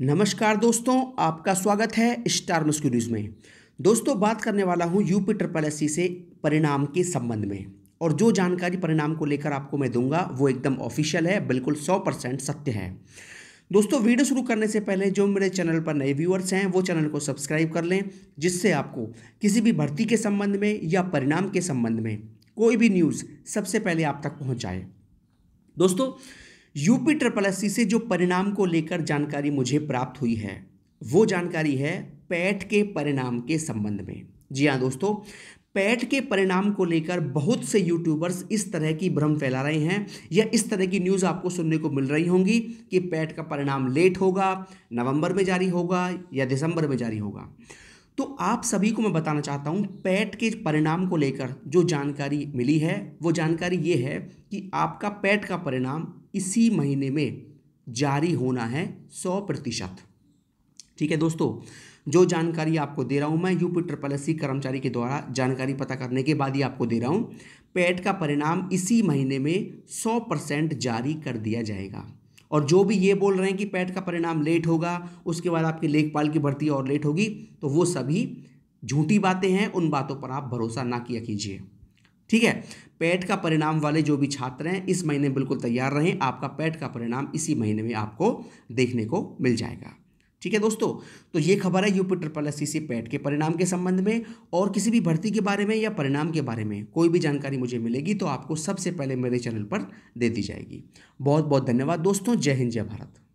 नमस्कार दोस्तों आपका स्वागत है स्टार मस्क्यूरीज में दोस्तों बात करने वाला हूँ यूपी ट्रिपल एस से परिणाम के संबंध में और जो जानकारी परिणाम को लेकर आपको मैं दूंगा वो एकदम ऑफिशियल है बिल्कुल सौ परसेंट सत्य है दोस्तों वीडियो शुरू करने से पहले जो मेरे चैनल पर नए व्यूअर्स हैं वो चैनल को सब्सक्राइब कर लें जिससे आपको किसी भी भर्ती के संबंध में या परिणाम के संबंध में कोई भी न्यूज़ सबसे पहले आप तक पहुँच जाए दोस्तों यूपी ट्रिपल एस से जो परिणाम को लेकर जानकारी मुझे प्राप्त हुई है वो जानकारी है पैट के परिणाम के संबंध में जी हाँ दोस्तों पैट के परिणाम को लेकर बहुत से यूट्यूबर्स इस तरह की भ्रम फैला रहे हैं या इस तरह की न्यूज़ आपको सुनने को मिल रही होंगी कि पैट का परिणाम लेट होगा नवंबर में जारी होगा या दिसंबर में जारी होगा तो आप सभी को मैं बताना चाहता हूँ पैट के परिणाम को लेकर जो जानकारी मिली है वो जानकारी ये है कि आपका पैट का परिणाम इसी महीने में जारी होना है सौ प्रतिशत ठीक है दोस्तों जो जानकारी आपको दे रहा हूँ मैं यूपी ट्रिपल एस कर्मचारी के द्वारा जानकारी पता करने के बाद ही आपको दे रहा हूँ पैट का परिणाम इसी महीने में सौ परसेंट जारी कर दिया जाएगा और जो भी ये बोल रहे हैं कि पैट का परिणाम लेट होगा उसके बाद आपके लेखपाल की भर्ती और लेट होगी तो वो सभी झूठी बातें हैं उन बातों पर आप भरोसा ना किया कीजिए ठीक है पेट का परिणाम वाले जो भी छात्र हैं इस महीने बिल्कुल तैयार रहें आपका पेट का परिणाम इसी महीने में आपको देखने को मिल जाएगा ठीक है दोस्तों तो ये खबर है UP triple S C PET के परिणाम के संबंध में और किसी भी भर्ती के बारे में या परिणाम के बारे में कोई भी जानकारी मुझे मिलेगी तो आपको सबसे पहले मेरे चैनल पर दे दी जाएगी बहुत बहुत धन्यवाद दोस्तों जय हिंद जय भारत